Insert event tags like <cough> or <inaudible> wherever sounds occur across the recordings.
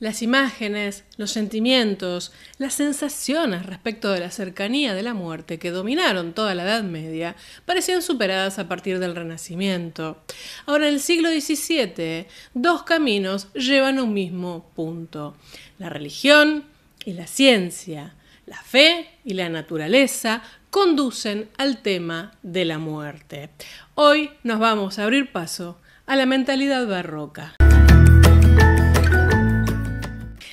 Las imágenes, los sentimientos, las sensaciones respecto de la cercanía de la muerte que dominaron toda la Edad Media parecían superadas a partir del Renacimiento. Ahora, en el siglo XVII, dos caminos llevan a un mismo punto, la religión y la ciencia. La fe y la naturaleza conducen al tema de la muerte. Hoy nos vamos a abrir paso a la mentalidad barroca.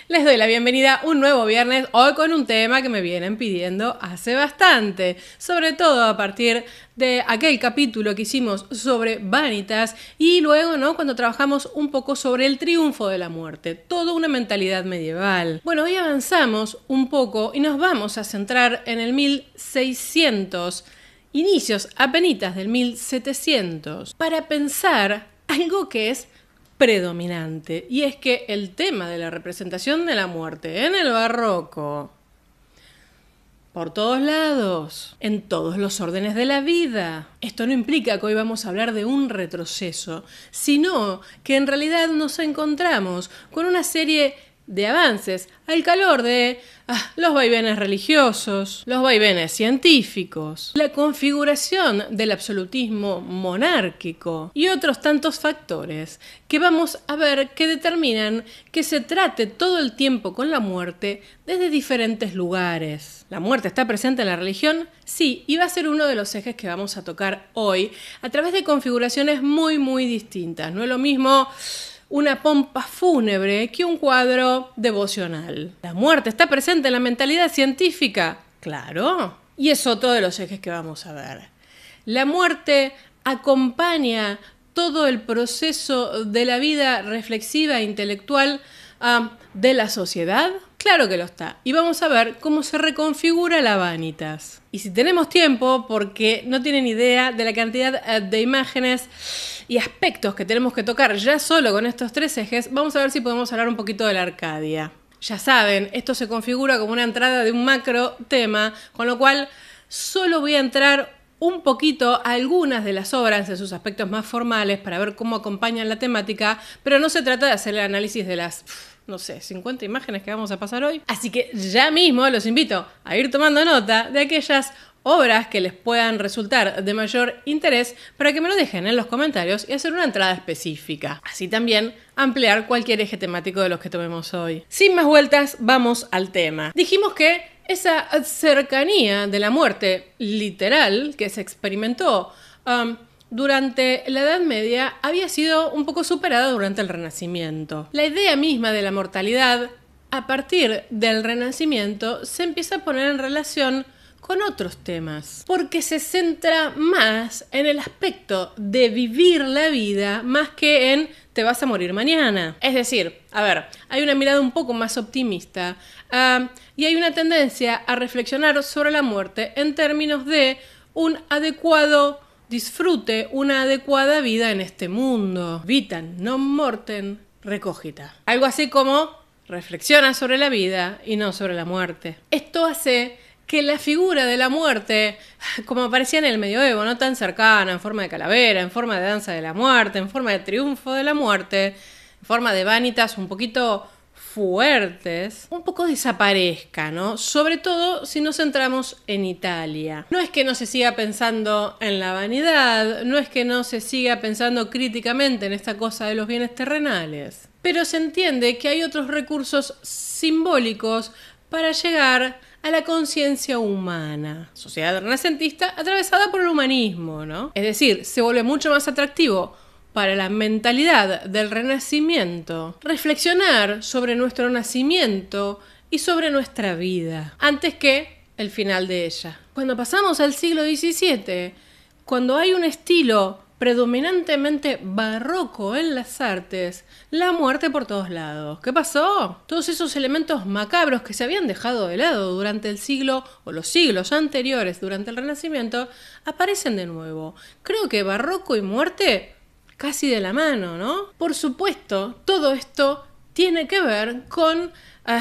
Les doy la bienvenida un nuevo viernes, hoy con un tema que me vienen pidiendo hace bastante, sobre todo a partir de aquel capítulo que hicimos sobre Vanitas y luego, ¿no? Cuando trabajamos un poco sobre el triunfo de la muerte, toda una mentalidad medieval. Bueno, hoy avanzamos un poco y nos vamos a centrar en el 1600, inicios apenas del 1700, para pensar algo que es predominante, y es que el tema de la representación de la muerte en el barroco, por todos lados, en todos los órdenes de la vida. Esto no implica que hoy vamos a hablar de un retroceso, sino que en realidad nos encontramos con una serie de avances al calor de ah, los vaivenes religiosos, los vaivenes científicos, la configuración del absolutismo monárquico y otros tantos factores que vamos a ver que determinan que se trate todo el tiempo con la muerte desde diferentes lugares. ¿La muerte está presente en la religión? Sí, y va a ser uno de los ejes que vamos a tocar hoy a través de configuraciones muy muy distintas. No es lo mismo una pompa fúnebre que un cuadro devocional. La muerte está presente en la mentalidad científica, claro, y es otro de los ejes que vamos a ver. La muerte acompaña todo el proceso de la vida reflexiva e intelectual ah, de la sociedad, Claro que lo está. Y vamos a ver cómo se reconfigura la Vanitas. Y si tenemos tiempo, porque no tienen idea de la cantidad eh, de imágenes y aspectos que tenemos que tocar ya solo con estos tres ejes, vamos a ver si podemos hablar un poquito de la Arcadia. Ya saben, esto se configura como una entrada de un macro tema, con lo cual solo voy a entrar un poquito a algunas de las obras en sus aspectos más formales para ver cómo acompañan la temática, pero no se trata de hacer el análisis de las no sé, 50 imágenes que vamos a pasar hoy. Así que ya mismo los invito a ir tomando nota de aquellas obras que les puedan resultar de mayor interés para que me lo dejen en los comentarios y hacer una entrada específica. Así también ampliar cualquier eje temático de los que tomemos hoy. Sin más vueltas, vamos al tema. Dijimos que esa cercanía de la muerte literal que se experimentó um, durante la Edad Media había sido un poco superada durante el Renacimiento. La idea misma de la mortalidad, a partir del Renacimiento, se empieza a poner en relación con otros temas, porque se centra más en el aspecto de vivir la vida más que en te vas a morir mañana. Es decir, a ver, hay una mirada un poco más optimista ah, y hay una tendencia a reflexionar sobre la muerte en términos de un adecuado disfrute una adecuada vida en este mundo. Vitan non morten recogita. Algo así como reflexiona sobre la vida y no sobre la muerte. Esto hace que la figura de la muerte, como aparecía en el medioevo, no tan cercana, en forma de calavera, en forma de danza de la muerte, en forma de triunfo de la muerte, en forma de vanitas un poquito fuertes un poco desaparezca, ¿no? Sobre todo si nos centramos en Italia. No es que no se siga pensando en la vanidad, no es que no se siga pensando críticamente en esta cosa de los bienes terrenales, pero se entiende que hay otros recursos simbólicos para llegar a la conciencia humana. Sociedad renacentista atravesada por el humanismo, ¿no? Es decir, se vuelve mucho más atractivo para la mentalidad del renacimiento, reflexionar sobre nuestro nacimiento y sobre nuestra vida, antes que el final de ella. Cuando pasamos al siglo XVII, cuando hay un estilo predominantemente barroco en las artes, la muerte por todos lados. ¿Qué pasó? Todos esos elementos macabros que se habían dejado de lado durante el siglo o los siglos anteriores durante el Renacimiento aparecen de nuevo. Creo que barroco y muerte casi de la mano, ¿no? Por supuesto, todo esto tiene que ver con eh,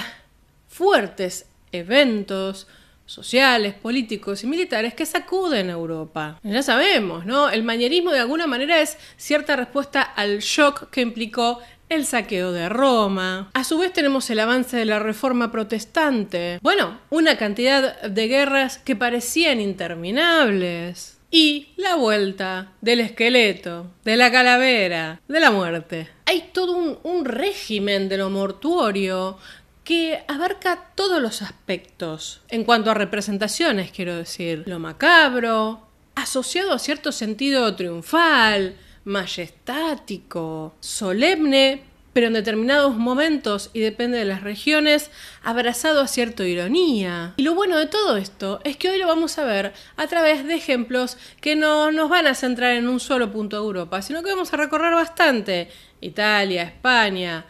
fuertes eventos sociales, políticos y militares que sacuden a Europa. Ya sabemos, ¿no? El manierismo de alguna manera es cierta respuesta al shock que implicó el saqueo de Roma. A su vez tenemos el avance de la reforma protestante. Bueno, una cantidad de guerras que parecían interminables y la vuelta del esqueleto, de la calavera, de la muerte. Hay todo un, régimen de lo mortuorio que abarca todos los aspectos. En cuanto a representaciones, quiero decir, lo macabro, asociado a cierto sentido triunfal, majestático, solemne, pero en determinados momentos y depende de las regiones, abrazado a cierta ironía. Y lo bueno de todo esto es que hoy lo vamos a ver a través de ejemplos que no nos van a centrar en un solo punto de Europa, sino que vamos a recorrer bastante Italia, España,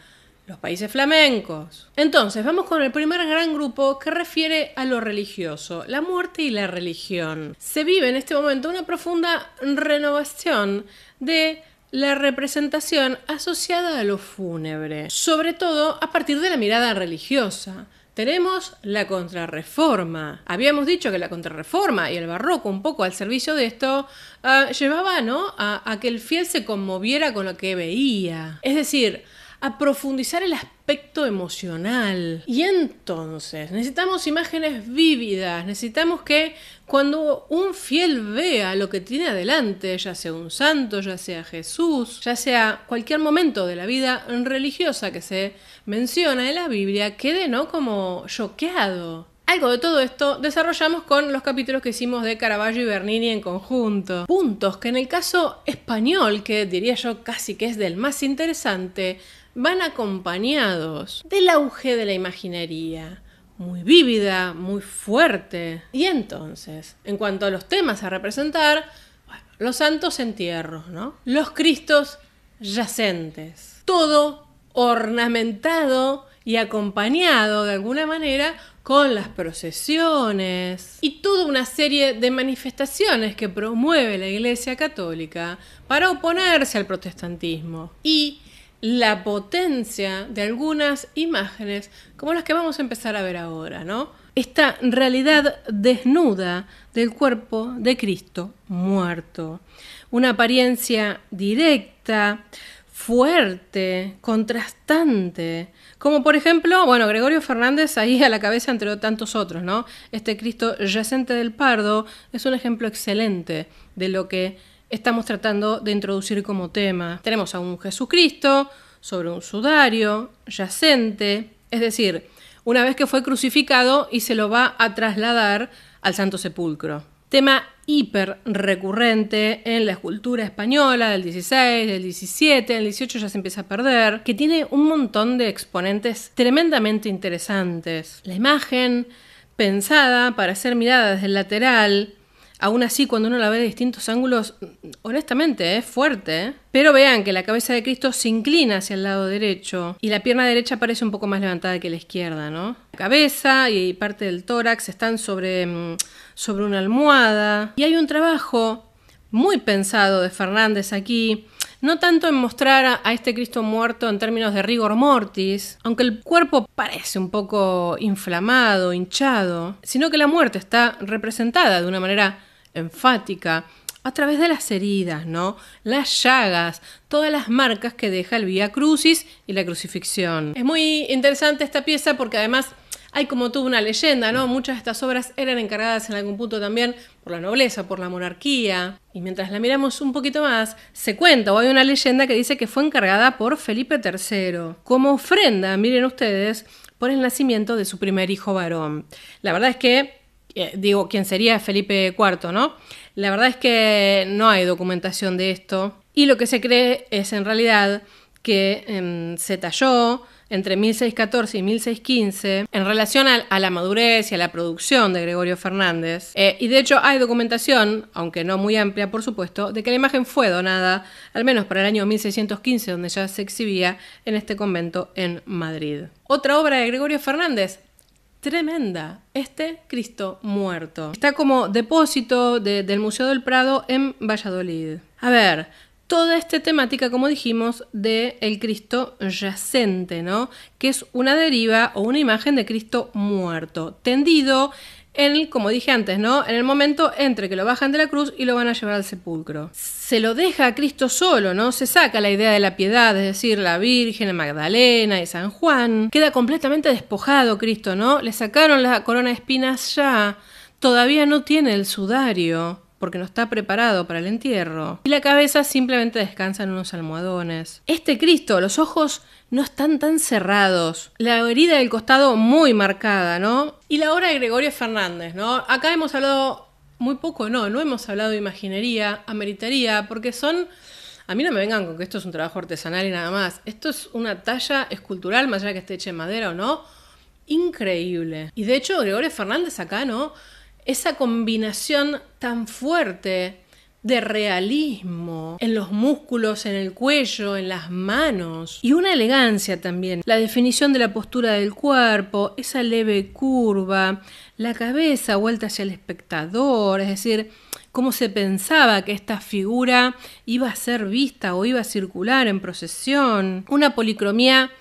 los países flamencos. Entonces, vamos con el primer gran grupo que refiere a lo religioso, la muerte y la religión. Se vive en este momento una profunda renovación de la representación asociada a lo fúnebre, sobre todo a partir de la mirada religiosa. Tenemos la contrarreforma. Habíamos dicho que la contrarreforma y el barroco, un poco al servicio de esto, ah, llevaba ¿no? a que el fiel se conmoviera con lo que veía. Es decir, a profundizar el aspecto emocional. Y entonces, necesitamos imágenes vívidas, necesitamos que cuando un fiel vea lo que tiene adelante, ya sea un santo, ya sea Jesús, ya sea cualquier momento de la vida religiosa que se menciona en la Biblia, quede no como choqueado. Algo de todo esto desarrollamos con los capítulos que hicimos de Caravaggio y Bernini en conjunto. Puntos que en el caso español, que diría yo casi que es del más interesante, van acompañados del auge de la imaginería, muy vívida, muy fuerte. Y entonces, en cuanto a los temas a representar, los santos entierros, ¿no? Los cristos yacentes. Todo ornamentado y acompañado de alguna manera con las procesiones y toda una serie de manifestaciones que promueve la Iglesia Católica para oponerse al protestantismo y la potencia de algunas imágenes como las que vamos a empezar a ver ahora, ¿no? Esta realidad desnuda del cuerpo de Cristo muerto. Una apariencia directa, fuerte, contrastante, como por ejemplo, bueno, Gregorio Fernández ahí a la cabeza entre tantos otros, ¿no? Este Cristo yacente del Pardo es un ejemplo excelente de lo que estamos tratando de introducir como tema. Tenemos a un Jesucristo sobre un sudario, yacente, es decir, una vez que fue crucificado y se lo va a trasladar al Santo Sepulcro. Tema hiper recurrente en la escultura española del 16, del 17, del 18 ya se empieza a perder, que tiene un montón de exponentes tremendamente interesantes. La imagen pensada para ser mirada desde el lateral, Aún así, cuando uno la ve de distintos ángulos, honestamente es fuerte. ¿eh? Pero vean que la cabeza de Cristo se inclina hacia el lado derecho y la pierna derecha parece un poco más levantada que la izquierda, ¿no? La cabeza y parte del tórax están sobre, mm, sobre una almohada. Y hay un trabajo muy pensado de Fernández aquí, no tanto en mostrar a, este Cristo muerto en términos de rigor mortis, aunque el cuerpo parece un poco inflamado, hinchado, sino que la muerte está representada de una manera enfática a través de las heridas, ¿no? Las llagas, todas las marcas que deja el Vía Crucis y la crucifixión. Es muy interesante esta pieza porque además hay como tuvo una leyenda, ¿no? Muchas de estas obras eran encargadas en algún punto también por la nobleza, por la monarquía. Y mientras la miramos un poquito más, se cuenta o hay una leyenda que dice que fue encargada por Felipe III como ofrenda, miren ustedes, por el nacimiento de su primer hijo varón. La verdad es que eh, digo, ¿quién sería Felipe IV, ¿no? La verdad es que no hay documentación de esto y lo que se cree es en realidad que em, se talló entre 1614 y 1615 en relación a, la madurez y a la producción de Gregorio Fernández. Eh, y de hecho hay documentación, aunque no muy amplia por supuesto, de que la imagen fue donada, al menos para el año 1615, donde ya se exhibía en este convento en Madrid. Otra obra de Gregorio Fernández, tremenda este Cristo muerto. Está como depósito del Museo del Prado en Valladolid. A ver, toda esta temática, como dijimos, de el Cristo yacente, ¿no? Que es una deriva o una imagen de Cristo muerto, tendido él, como dije antes, ¿no? En el momento entre que lo bajan de la cruz y lo van a llevar al sepulcro. Se lo deja a Cristo solo, ¿no? Se saca la idea de la piedad, es decir, la Virgen, Magdalena y San Juan. Queda completamente despojado Cristo, ¿no? Le sacaron la corona de espinas ya. Todavía no tiene el sudario porque no está preparado para el entierro. Y la cabeza simplemente descansa en unos almohadones. Este Cristo, los ojos no están tan cerrados. La herida del costado muy marcada, ¿no? Y la obra de Gregorio Fernández, ¿no? Acá hemos hablado muy poco, no, no hemos hablado de imaginería, ameritaría, porque son... A mí no me vengan con que esto es un trabajo artesanal y nada más. Esto es una talla escultural, más allá que esté hecha en madera o no, increíble. Y de hecho, Gregorio Fernández acá, ¿no? Esa combinación tan fuerte de realismo en los músculos, en el cuello, en las manos y una elegancia también. La definición de la postura del cuerpo, esa leve curva, la cabeza vuelta hacia el espectador, es decir, cómo se pensaba que esta figura iba a ser vista o iba a circular en procesión. Una policromía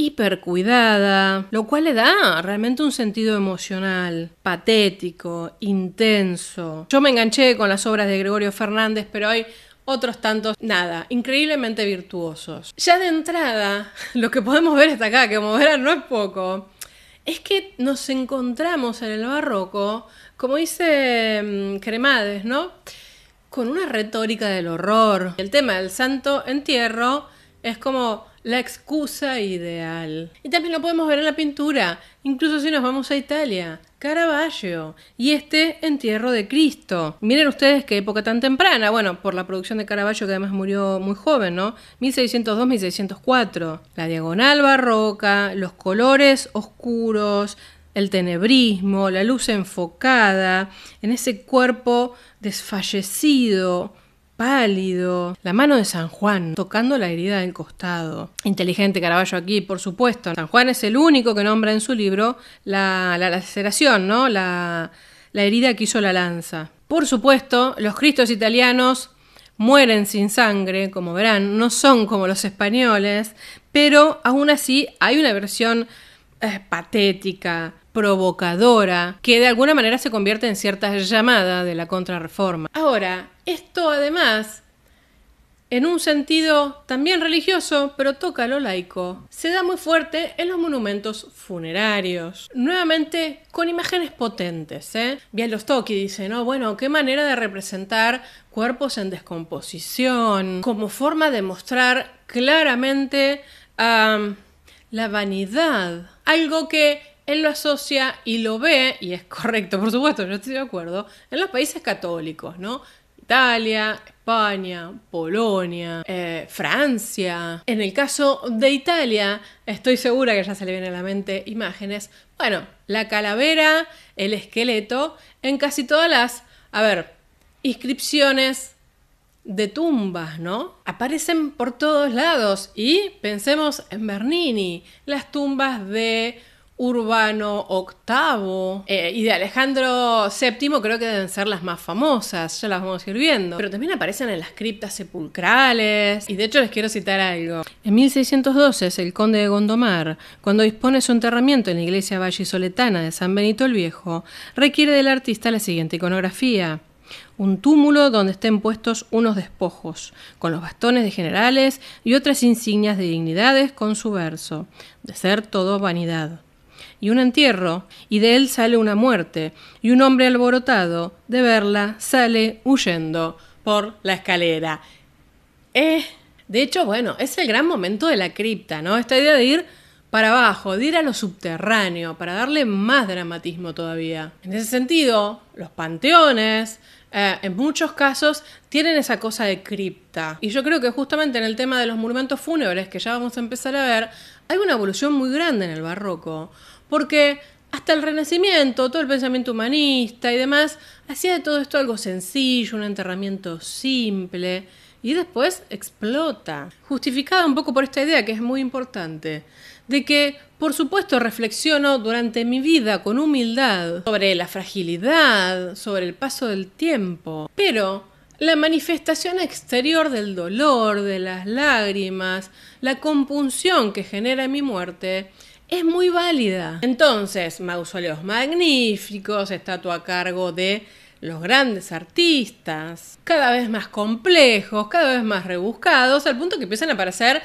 hipercuidada, lo cual le da realmente un sentido emocional, patético, intenso. Yo me enganché con las obras de Gregorio Fernández, pero hay otros tantos, nada, increíblemente virtuosos. Ya de entrada, <laughs> lo que podemos ver hasta acá, que como verán no es poco, es que nos encontramos en el barroco, como dice mm, Cremades, ¿no? Con una retórica del horror. El tema del santo entierro es como la excusa ideal. Y también lo podemos ver en la pintura, incluso si nos vamos a Italia. Caravaggio y este entierro de Cristo. Miren ustedes qué época tan temprana. Bueno, por la producción de Caravaggio que además murió muy joven, ¿no? 1602-1604. La diagonal barroca, los colores oscuros, el tenebrismo, la luz enfocada en ese cuerpo desfallecido pálido, la mano de San Juan tocando la herida del costado. Inteligente Caravaggio aquí, por supuesto. San Juan es el único que nombra en su libro la, laceración, ¿no? La, herida que hizo la lanza. Por supuesto, los cristos italianos mueren sin sangre, como verán, no son como los españoles, pero aún así hay una versión eh, patética, provocadora que de alguna manera se convierte en cierta llamada de la contrarreforma. Ahora, esto además, en un sentido también religioso, pero toca lo laico, se da muy fuerte en los monumentos funerarios. Nuevamente con imágenes potentes. ¿eh? Bialostoki dice, no, bueno, qué manera de representar cuerpos en descomposición, como forma de mostrar claramente a la vanidad. Algo que él lo asocia y lo ve, y es correcto, por supuesto, yo estoy de acuerdo, en los países católicos, ¿no? Italia, España, Polonia, eh, Francia. En el caso de Italia, estoy segura que ya se le vienen a la mente imágenes. Bueno, la calavera, el esqueleto, en casi todas las, a ver, inscripciones de tumbas, ¿no? Aparecen por todos lados y pensemos en Bernini, las tumbas de Urbano VIII eh, y de Alejandro VII creo que deben ser las más famosas, ya las vamos a ir viendo. Pero también aparecen en las criptas sepulcrales y de hecho les quiero citar algo. En 1612 el conde de Gondomar, cuando dispone su enterramiento en la iglesia vallisoletana de San Benito el Viejo, requiere del artista la siguiente iconografía un túmulo donde estén puestos unos despojos, con los bastones de generales y otras insignias de dignidades con su verso, de ser todo vanidad y un entierro, y de él sale una muerte, y un hombre alborotado de verla sale huyendo por la escalera. Eh, de hecho, bueno, es el gran momento de la cripta, ¿no? Esta idea de ir para abajo, de ir a lo subterráneo, para darle más dramatismo todavía. En ese sentido, los panteones, eh, en muchos casos, tienen esa cosa de cripta. Y yo creo que justamente en el tema de los monumentos fúnebres, que ya vamos a empezar a ver, hay una evolución muy grande en el barroco porque hasta el Renacimiento, todo el pensamiento humanista y demás, hacía de todo esto algo sencillo, un enterramiento simple, y después explota, justificada un poco por esta idea que es muy importante, de que, por supuesto, reflexiono durante mi vida con humildad sobre la fragilidad, sobre el paso del tiempo, pero la manifestación exterior del dolor, de las lágrimas, la compunción que genera mi muerte, es muy válida. Entonces, mausoleos magníficos, estatua a cargo de los grandes artistas, cada vez más complejos, cada vez más rebuscados, al punto que empiezan a aparecer,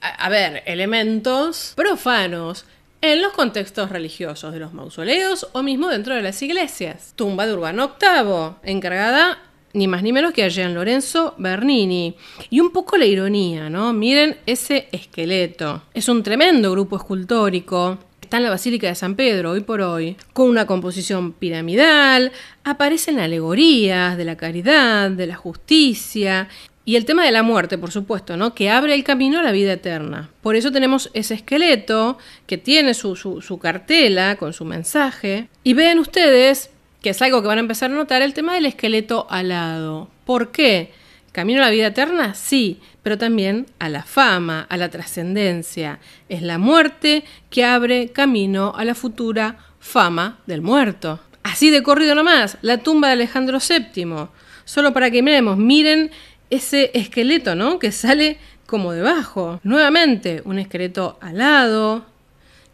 a, ver, elementos profanos, en los contextos religiosos de los mausoleos o mismo dentro de las iglesias. Tumba de Urbano VIII, encargada ni más ni menos que a Lorenzo Bernini. Y un poco la ironía, ¿no? Miren ese esqueleto. Es un tremendo grupo escultórico. Está en la Basílica de San Pedro hoy por hoy, con una composición piramidal, aparecen alegorías de la caridad, de la justicia, y el tema de la muerte, por supuesto, ¿no? Que abre el camino a la vida eterna. Por eso tenemos ese esqueleto que tiene su, su cartela con su mensaje. Y ¿ven ustedes que es algo que van a empezar a notar, el tema del esqueleto alado. ¿Por qué? ¿Camino a la vida eterna? Sí, pero también a la fama, a la trascendencia. Es la muerte que abre camino a la futura fama del muerto. Así de corrido nomás, la tumba de Alejandro VII. Solo para que miremos, miren ese esqueleto, ¿no? Que sale como debajo. Nuevamente, un esqueleto alado,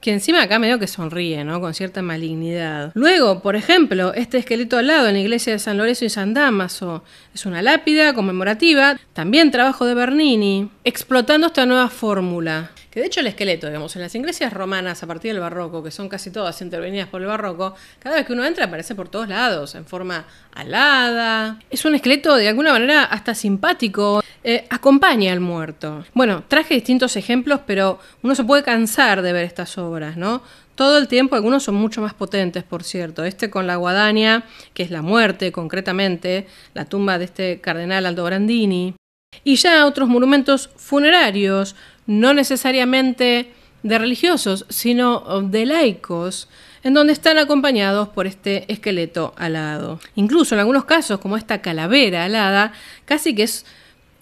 que encima acá medio que sonríe, ¿no? Con cierta malignidad. Luego, por ejemplo, este esqueleto al lado en la iglesia de San Lorenzo y San Damaso es una lápida conmemorativa, también trabajo de Bernini, explotando esta nueva fórmula. Que de hecho el esqueleto, digamos, en las iglesias romanas a partir del barroco, que son casi todas intervenidas por el barroco, cada vez que uno entra aparece por todos lados, en forma alada. Es un esqueleto de alguna manera hasta simpático, eh, acompaña al muerto. Bueno, traje distintos ejemplos, pero uno se puede cansar de ver estas obras, ¿no? Todo el tiempo, algunos son mucho más potentes, por cierto. Este con la guadaña, que es la muerte concretamente, la tumba de este cardenal Aldo Y ya otros monumentos funerarios, no necesariamente de religiosos, sino oh, de laicos, en donde están acompañados por este esqueleto alado. Incluso en algunos casos, como esta calavera alada, casi que es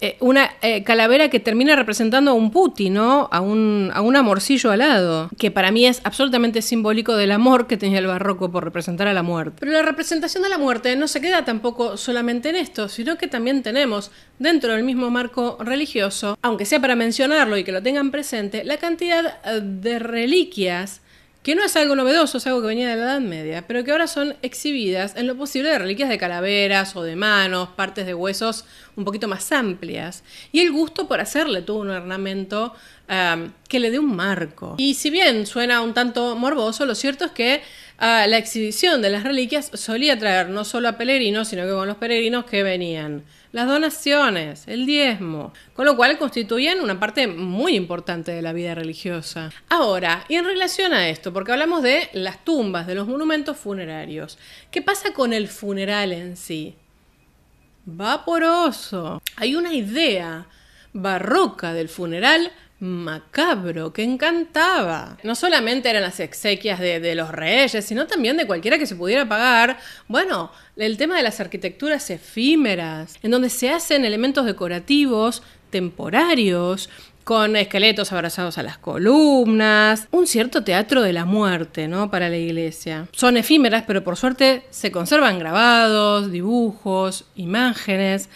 eh, una eh, calavera que termina representando a un puti, ¿no? A un, a un amorcillo alado, que para mí es absolutamente simbólico del amor que tenía el barroco por representar a la muerte. Pero la representación de la muerte no se queda tampoco solamente en esto, sino que también tenemos dentro del mismo marco religioso, aunque sea para mencionarlo y que lo tengan presente, la cantidad eh, de reliquias que no es algo novedoso, es algo que venía de la Edad Media, pero que ahora son exhibidas en lo posible de reliquias de calaveras o de manos, partes de huesos un poquito más amplias, y el gusto por hacerle todo un ornamento um, que le dé un marco. Y si bien suena un tanto morboso, lo cierto es que uh, la exhibición de las reliquias solía traer no solo a peregrinos, sino que con los peregrinos que venían las donaciones, el diezmo, con lo cual constituyen una parte muy importante de la vida religiosa. Ahora, y en relación a esto, porque hablamos de las tumbas, de los monumentos funerarios, ¿qué pasa con el funeral en sí? Vaporoso. Hay una idea barroca del funeral macabro que encantaba. No solamente eran las exequias de, los reyes, sino también de cualquiera que se pudiera pagar. Bueno, el tema de las arquitecturas efímeras, en donde se hacen elementos decorativos temporarios, con esqueletos abrazados a las columnas, un cierto teatro de la muerte, ¿no? Para la iglesia. Son efímeras, pero por suerte se conservan grabados, dibujos, imágenes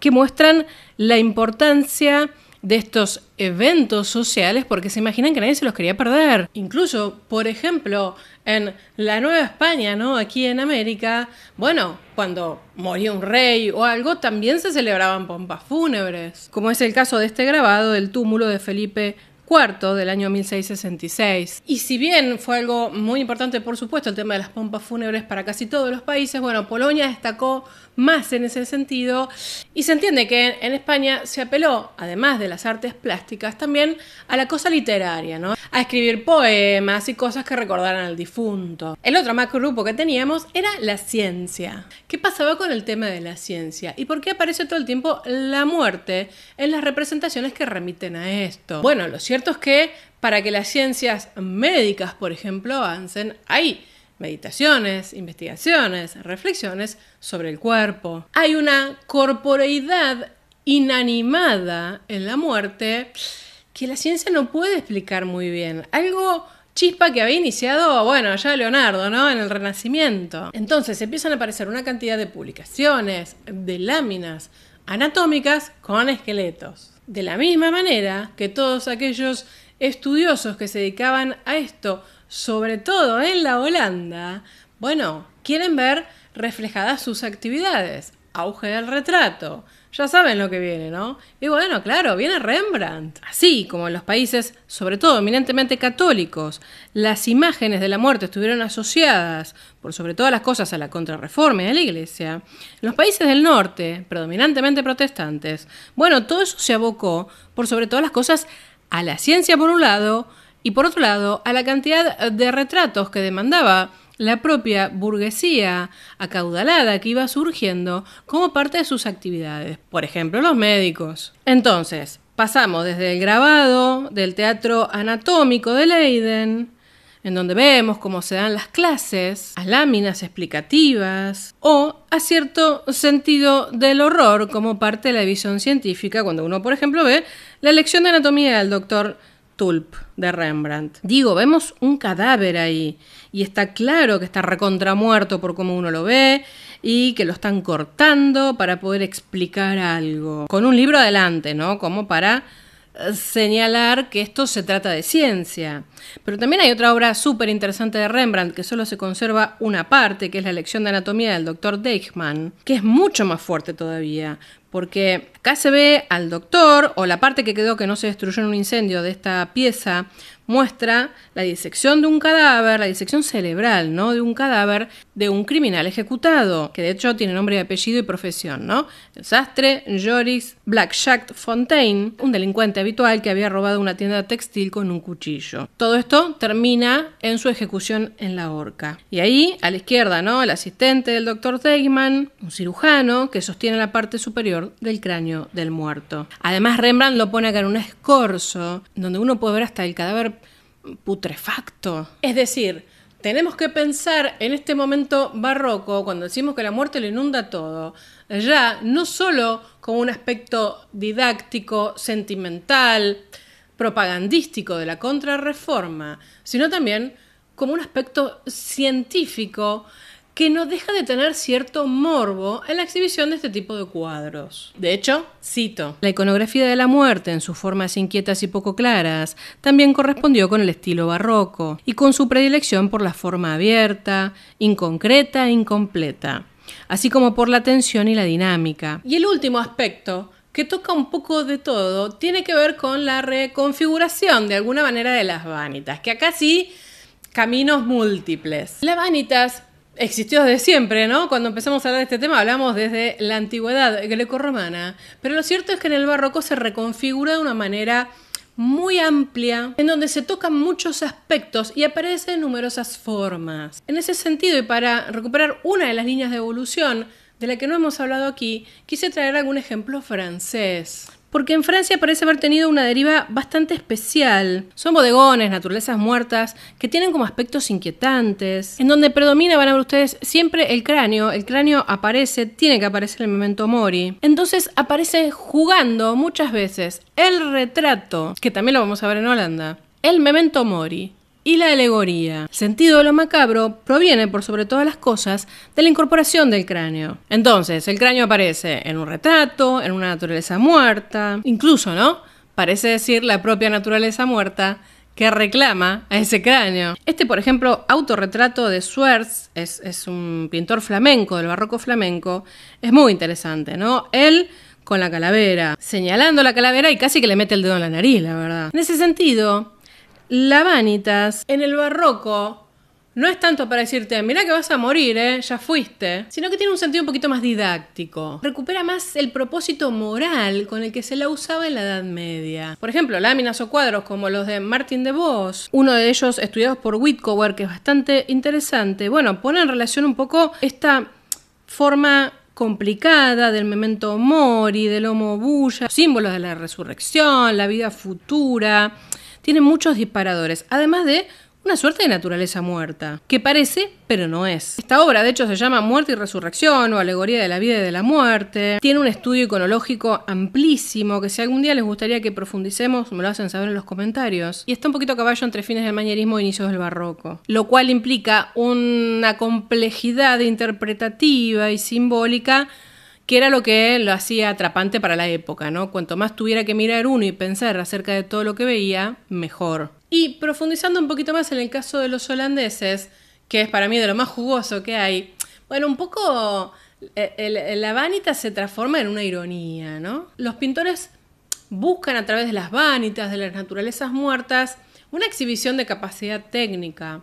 que muestran la importancia de estos eventos sociales porque se imaginan que nadie se los quería perder. Incluso, por ejemplo, en la Nueva España, ¿no? Aquí en América, bueno, cuando moría un rey o algo, también se celebraban pompas fúnebres, como es el caso de este grabado del túmulo de Felipe IV del año 1666. Y si bien fue algo muy importante, por supuesto, el tema de las pompas fúnebres para casi todos los países, bueno, Polonia destacó más en ese sentido. Y se entiende que en España se apeló, además de las artes plásticas, también a la cosa literaria, ¿no? A escribir poemas y cosas que recordaran al difunto. El otro macro grupo que teníamos era la ciencia. ¿Qué pasaba con el tema de la ciencia? ¿Y por qué aparece todo el tiempo la muerte en las representaciones que remiten a esto? Bueno, lo cierto es que para que las ciencias médicas, por ejemplo, avancen, hay meditaciones, investigaciones, reflexiones sobre el cuerpo. Hay una corporeidad inanimada en la muerte que la ciencia no puede explicar muy bien. Algo chispa que había iniciado, bueno, ya Leonardo, ¿no? En el Renacimiento. Entonces empiezan a aparecer una cantidad de publicaciones, de láminas anatómicas con esqueletos. De la misma manera que todos aquellos estudiosos que se dedicaban a esto sobre todo en la Holanda, bueno, quieren ver reflejadas sus actividades. Auge del retrato. Ya saben lo que viene, ¿no? Y bueno, claro, viene Rembrandt. Así como en los países, sobre todo eminentemente católicos, las imágenes de la muerte estuvieron asociadas, por sobre todas las cosas, a la contrarreforma y a la iglesia, en los países del norte, predominantemente protestantes, bueno, todo eso se abocó, por sobre todas las cosas, a la ciencia por un lado, y por otro lado a la cantidad de retratos que demandaba la propia burguesía acaudalada que iba surgiendo como parte de sus actividades, por ejemplo los médicos. Entonces, pasamos desde el grabado del teatro anatómico de Leiden, en donde vemos cómo se dan las clases, a láminas explicativas o a cierto sentido del horror como parte de la visión científica, cuando uno, por ejemplo, ve la lección de anatomía del doctor Tulp de Rembrandt. Digo, vemos un cadáver ahí y está claro que está recontramuerto por cómo uno lo ve y que lo están cortando para poder explicar algo. Con un libro adelante, ¿no? Como para señalar que esto se trata de ciencia. Pero también hay otra obra súper interesante de Rembrandt, que solo se conserva una parte, que es la lección de anatomía del doctor Deichmann, que es mucho más fuerte todavía, porque acá se ve al doctor o la parte que quedó que no se destruyó en un incendio de esta pieza muestra la disección de un cadáver, la disección cerebral, ¿no? De un cadáver de un criminal ejecutado, que de hecho tiene nombre, apellido y profesión, ¿no? El sastre Joris Blackjack Fontaine, un delincuente habitual que había robado una tienda textil con un cuchillo. Todo esto termina en su ejecución en la horca. Y ahí, a la izquierda, ¿no? El asistente del doctor teigman un cirujano que sostiene la parte superior del cráneo del muerto. Además, Rembrandt lo pone acá en un escorzo, donde uno puede ver hasta el cadáver putrefacto. Es decir, tenemos que pensar en este momento barroco, cuando decimos que la muerte lo inunda todo, ya no solo como un aspecto didáctico, sentimental, propagandístico de la contrarreforma, sino también como un aspecto científico que no deja de tener cierto morbo en la exhibición de este tipo de cuadros. De hecho, cito, la iconografía de la muerte en sus formas inquietas y poco claras también correspondió con el estilo barroco y con su predilección por la forma abierta, inconcreta e incompleta, así como por la tensión y la dinámica. Y el último aspecto que toca un poco de todo, tiene que ver con la reconfiguración de alguna manera de las vanitas, que acá sí caminos múltiples. Las vanitas existió desde siempre, ¿no? Cuando empezamos a hablar de este tema hablamos desde la antigüedad griego-romana, pero lo cierto es que en el barroco se reconfigura de una manera muy amplia, en donde se tocan muchos aspectos y aparecen numerosas formas. En ese sentido, y para recuperar una de las líneas de evolución de la que no hemos hablado aquí, quise traer algún ejemplo francés porque en Francia parece haber tenido una deriva bastante especial. Son bodegones, naturalezas muertas, que tienen como aspectos inquietantes, en donde predomina, van a ver ustedes, siempre el cráneo. El cráneo aparece, tiene que aparecer el memento mori. Entonces aparece jugando muchas veces el retrato, que también lo vamos a ver en Holanda, el memento mori y la alegoría. El sentido de lo macabro proviene, por sobre todas las cosas, de la incorporación del cráneo. Entonces, el cráneo aparece en un retrato, en una naturaleza muerta, incluso, ¿no? Parece decir la propia naturaleza muerta que reclama a ese cráneo. Este, por ejemplo, autorretrato de Schwartz, es, es un pintor flamenco, del barroco flamenco, es muy interesante, ¿no? Él con la calavera, señalando la calavera y casi que le mete el dedo en la nariz, la verdad. En ese sentido, la vanitas en el barroco no es tanto para decirte, mirá que vas a morir, eh, ya fuiste, sino que tiene un sentido un poquito más didáctico. Recupera más el propósito moral con el que se la usaba en la Edad Media. Por ejemplo, láminas o cuadros como los de Martin de Vos, uno de ellos estudiados por Whitcover que es bastante interesante, bueno, pone en relación un poco esta forma complicada del memento mori, del homo bulla, símbolos de la resurrección, la vida futura, tiene muchos disparadores, además de una suerte de naturaleza muerta, que parece, pero no es. Esta obra, de hecho, se llama Muerte y Resurrección o Alegoría de la Vida y de la Muerte. Tiene un estudio iconológico amplísimo que si algún día les gustaría que profundicemos, me lo hacen saber en los comentarios. Y está un poquito a caballo entre fines del manierismo e inicios del barroco, lo cual implica una complejidad interpretativa y simbólica que era lo que lo hacía atrapante para la época, ¿no? Cuanto más tuviera que mirar uno y pensar acerca de todo lo que veía, mejor. Y profundizando un poquito más en el caso de los holandeses, que es para mí de lo más jugoso que hay, bueno, un poco eh, la vanita se transforma en una ironía, ¿no? Los pintores buscan a través de las vanitas, de las naturalezas muertas, una exhibición de capacidad técnica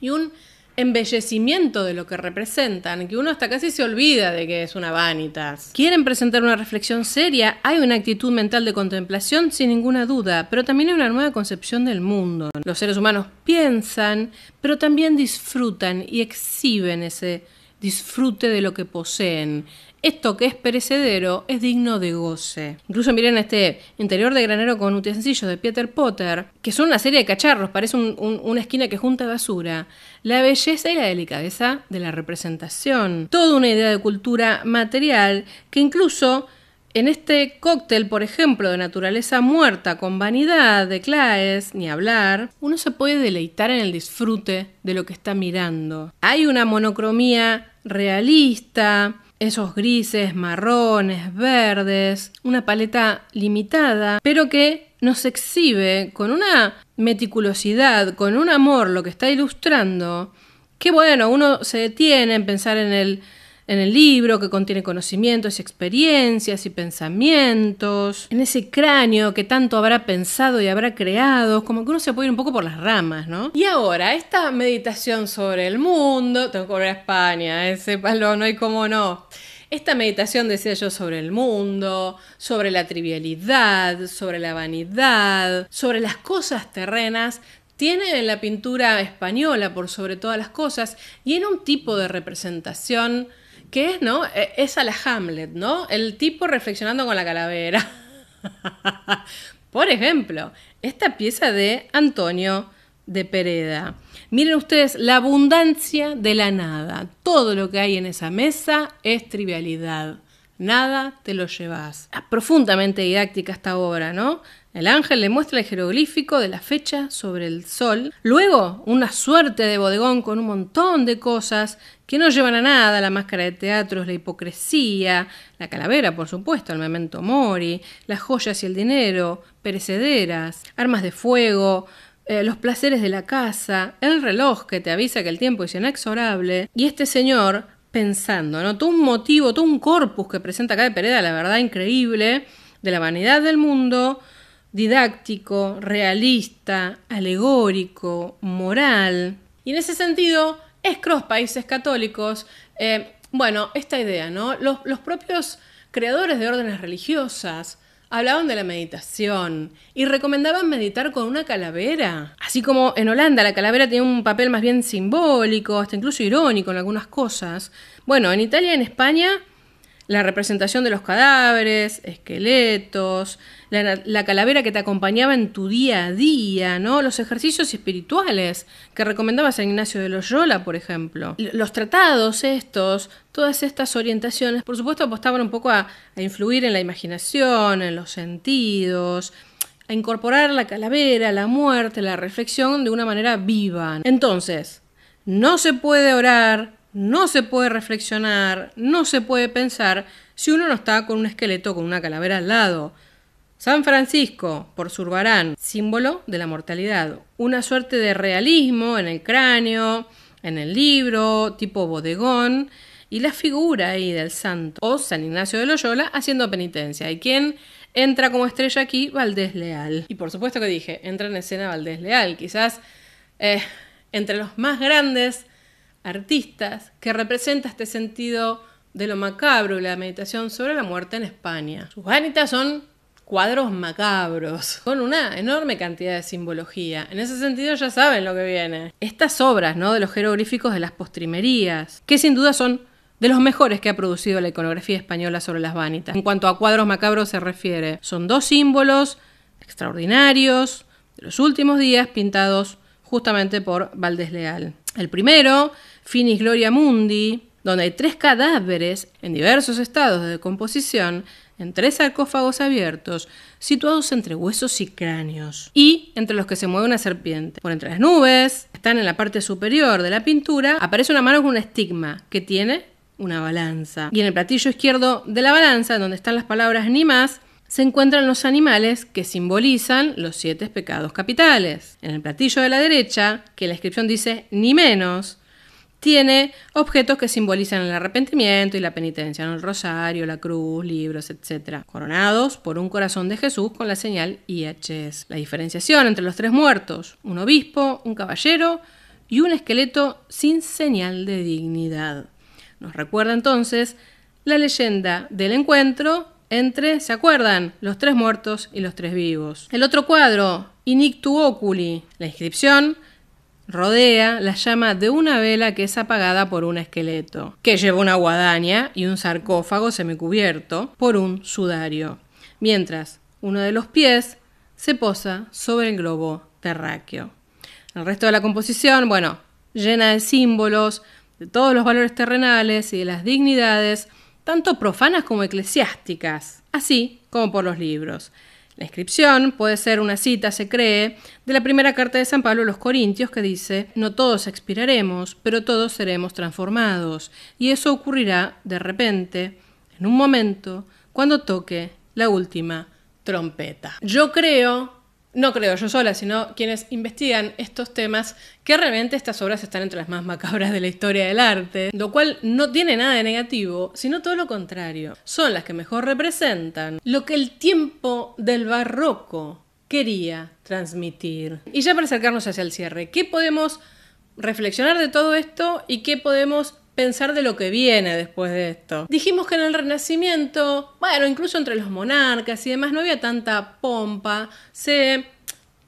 y un embellecimiento de lo que representan, que uno hasta casi se olvida de que es una vanitas. Quieren presentar una reflexión seria, hay una actitud mental de contemplación sin ninguna duda, pero también hay una nueva concepción del mundo. Los seres humanos piensan, pero también disfrutan y exhiben ese disfrute de lo que poseen. Esto que es perecedero es digno de goce. Incluso miren este interior de granero con utensilios de Peter Potter, que son una serie de cacharros, parece una esquina que junta basura. La belleza y la delicadeza de la representación. Toda una idea de cultura material que incluso en este cóctel, por ejemplo, de naturaleza muerta con vanidad de Claes, ni hablar, uno se puede deleitar en el disfrute de lo que está mirando. Hay una monocromía realista, esos grises, marrones, verdes, una paleta limitada, pero que nos exhibe con una meticulosidad, con un amor lo que está ilustrando, que bueno, uno se detiene en pensar en el en el libro que contiene conocimientos, y experiencias y pensamientos, en ese cráneo que tanto habrá pensado y habrá creado, como que uno se puede ir un poco por las ramas, ¿no? Y ahora, esta meditación sobre el mundo, tengo que volver a España, ese eh, palo, no hay cómo no. Esta meditación, decía yo, sobre el mundo, sobre la trivialidad, sobre la vanidad, sobre las cosas terrenas, tiene en la pintura española, por sobre todas las cosas, y en un tipo de representación que es, ¿no? E, es a la Hamlet, ¿no? El tipo reflexionando con la calavera. <laughs> Por ejemplo, esta pieza de Antonio de Pereda. Miren ustedes la abundancia de la nada. Todo lo que hay en esa mesa es trivialidad. Nada te lo llevas. Ah, profundamente didáctica esta obra, ¿no? El ángel le muestra el jeroglífico de la fecha sobre el sol. Luego, una suerte de bodegón con un montón de cosas que no llevan a nada, la máscara de teatros, la hipocresía, la calavera, por supuesto, el memento mori, las joyas y el dinero, perecederas, armas de fuego, eh, los placeres de la casa, el reloj que te avisa que el tiempo es inexorable, y este señor pensando, ¿no? Todo un motivo, todo un corpus que presenta acá de Pereda, la verdad increíble, de la vanidad del mundo, didáctico, realista, alegórico, moral. Y en ese sentido, es cross países católicos. Eh, bueno, esta idea, ¿no? Los, los propios creadores de órdenes religiosas hablaban de la meditación y recomendaban meditar con una calavera. Así como en Holanda la calavera tiene un papel más bien simbólico, hasta incluso irónico en algunas cosas. Bueno, en Italia y en España la representación de los cadáveres, esqueletos, la, calavera que te acompañaba en tu día a día, ¿no? Los ejercicios espirituales que recomendaba San Ignacio de Loyola, por ejemplo. Los tratados estos, todas estas orientaciones, por supuesto apostaban un poco a influir en la imaginación, en los sentidos, a incorporar la calavera, la muerte, la reflexión de una manera viva. Entonces, no se puede orar no se puede reflexionar, no se puede pensar si uno no está con un esqueleto con una calavera al lado. San Francisco, por Zurbarán, símbolo de la mortalidad. Una suerte de realismo en el cráneo, en el libro, tipo bodegón, y la figura ahí del santo, o San Ignacio de Loyola, haciendo penitencia. ¿Y quién entra como estrella aquí? Valdés Leal. Y por supuesto que dije, entra en escena Valdés Leal, quizás eh, entre los más grandes artistas que representa este sentido de lo macabro y la meditación sobre la muerte en España. Sus vanitas son cuadros macabros, con una enorme cantidad de simbología. En ese sentido ya saben lo que viene. Estas obras, ¿no? De los jeroglíficos de las postrimerías, que sin duda son de los mejores que ha producido la iconografía española sobre las vanitas. En cuanto a cuadros macabros se refiere, son dos símbolos extraordinarios de los últimos días pintados justamente por Valdés Leal. El primero Finis Gloria Mundi, donde hay tres cadáveres en diversos estados de decomposición, en tres sarcófagos abiertos, situados entre huesos y cráneos, y entre los que se mueve una serpiente. Por entre las nubes, están en la parte superior de la pintura, aparece una mano con un estigma que tiene una balanza. Y en el platillo izquierdo de la balanza, donde están las palabras ni más, se encuentran los animales que simbolizan los siete pecados capitales. En el platillo de la derecha, que la inscripción dice ni menos, tiene objetos que simbolizan el arrepentimiento y la penitencia, en el rosario, la cruz, libros, etc. Coronados por un corazón de Jesús con la señal IHS. La diferenciación entre los tres muertos, un obispo, un caballero y un esqueleto sin señal de dignidad. Nos recuerda entonces la leyenda del encuentro entre, ¿se acuerdan? Los tres muertos y los tres vivos. El otro cuadro, Inictu Oculi, la inscripción rodea la llama de una vela que es apagada por un esqueleto, que lleva una guadaña y un sarcófago semicubierto por un sudario, mientras uno de los pies se posa sobre el globo terráqueo. El resto de la composición, bueno, llena de símbolos, de todos los valores terrenales y de las dignidades, tanto profanas como eclesiásticas, así como por los libros. La inscripción puede ser una cita, se cree, de la primera carta de San Pablo a los Corintios que dice, no todos expiraremos, pero todos seremos transformados, y eso ocurrirá de repente, en un momento, cuando toque la última trompeta. Yo creo no creo yo sola, sino quienes investigan estos temas, que realmente estas obras están entre las más macabras de la historia del arte, lo cual no tiene nada de negativo, sino todo lo contrario. Son las que mejor representan lo que el tiempo del barroco quería transmitir. Y ya para acercarnos hacia el cierre, ¿qué podemos reflexionar de todo esto y qué podemos pensar de lo que viene después de esto. Dijimos que en el Renacimiento, bueno, incluso entre los monarcas y demás, no había tanta pompa, se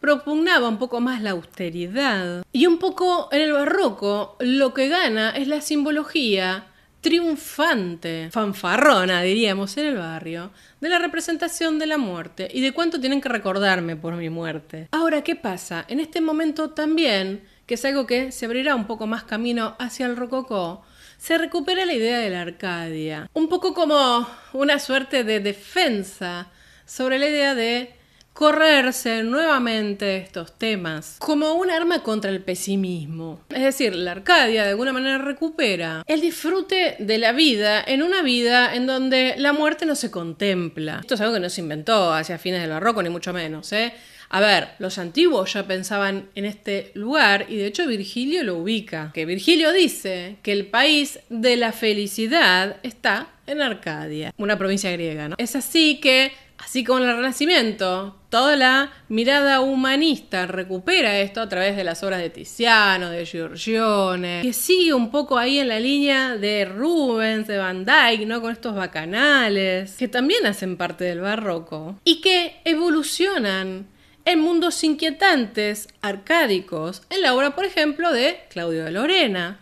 propugnaba un poco más la austeridad. Y un poco en el barroco lo que gana es la simbología triunfante, fanfarrona, diríamos, en el barrio, de la representación de la muerte y de cuánto tienen que recordarme por mi muerte. Ahora, ¿qué pasa? En este momento también, que es algo que se abrirá un poco más camino hacia el rococó, se recupera la idea de la Arcadia, un poco como una suerte de defensa sobre la idea de correrse nuevamente estos temas como un arma contra el pesimismo. Es decir, la Arcadia de alguna manera recupera el disfrute de la vida en una vida en donde la muerte no se contempla. Esto es algo que no se inventó hacia fines del barroco, ni mucho menos. ¿eh? A ver, los antiguos ya pensaban en este lugar y de hecho Virgilio lo ubica. Que Virgilio dice que el país de la felicidad está en Arcadia, una provincia griega. ¿no? Es así que, así como en el Renacimiento, toda la mirada humanista recupera esto a través de las obras de Tiziano, de Giorgione, que sigue un poco ahí en la línea de Rubens, de Van Dyck, ¿no? Con estos bacanales, que también hacen parte del barroco y que evolucionan en mundos inquietantes, arcádicos, en la obra, por ejemplo, de Claudio de Lorena,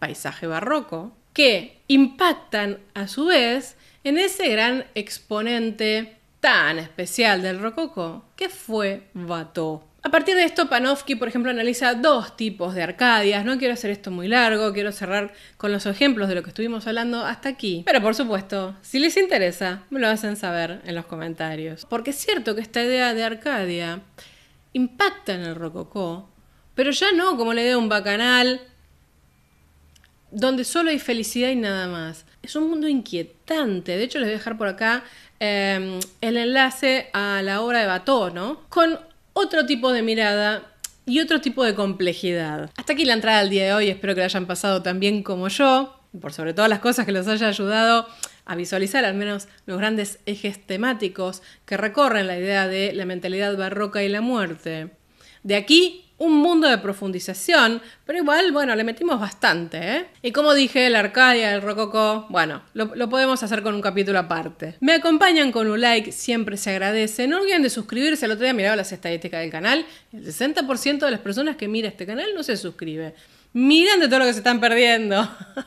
Paisaje Barroco, que impactan a su vez en ese gran exponente tan especial del rococó que fue Watteau. A partir de esto, Panofsky, por ejemplo, analiza dos tipos de Arcadias. No quiero hacer esto muy largo, quiero cerrar con los ejemplos de lo que estuvimos hablando hasta aquí. Pero por supuesto, si les interesa, me lo hacen saber en los comentarios. Porque es cierto que esta idea de Arcadia impacta en el rococó, pero ya no como la idea de un bacanal donde solo hay felicidad y nada más. Es un mundo inquietante. De hecho, les voy a dejar por acá em, el enlace a la obra de Bató, ¿no? Con otro tipo de mirada y otro tipo de complejidad. Hasta aquí la entrada del día de hoy, espero que la hayan pasado tan bien como yo, por sobre todas las cosas que los haya ayudado a visualizar al menos los grandes ejes temáticos que recorren la idea de la mentalidad barroca y la muerte. De aquí un mundo de profundización, pero igual, bueno, le metimos bastante, ¿eh? Y como dije, el Arcadia, el Rococó, bueno, lo, podemos hacer con un capítulo aparte. Me acompañan con un like, siempre se agradece. No olviden de suscribirse, el otro día miraba las estadísticas del canal, el 60% de las personas que mira este canal no se suscribe. miran de todo lo que se están perdiendo. <laughs>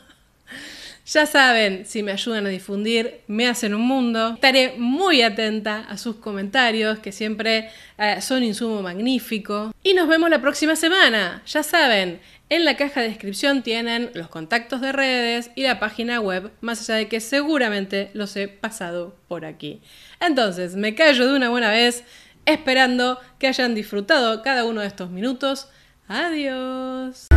Ya saben, si me ayudan a difundir, me hacen un mundo. Estaré muy atenta a sus comentarios, que siempre eh, son insumo magnífico. Y nos vemos la próxima semana. Ya saben, en la caja de descripción tienen los contactos de redes y la página web, más allá de que seguramente los he pasado por aquí. Entonces, me callo de una buena vez, esperando que hayan disfrutado cada uno de estos minutos. Adiós.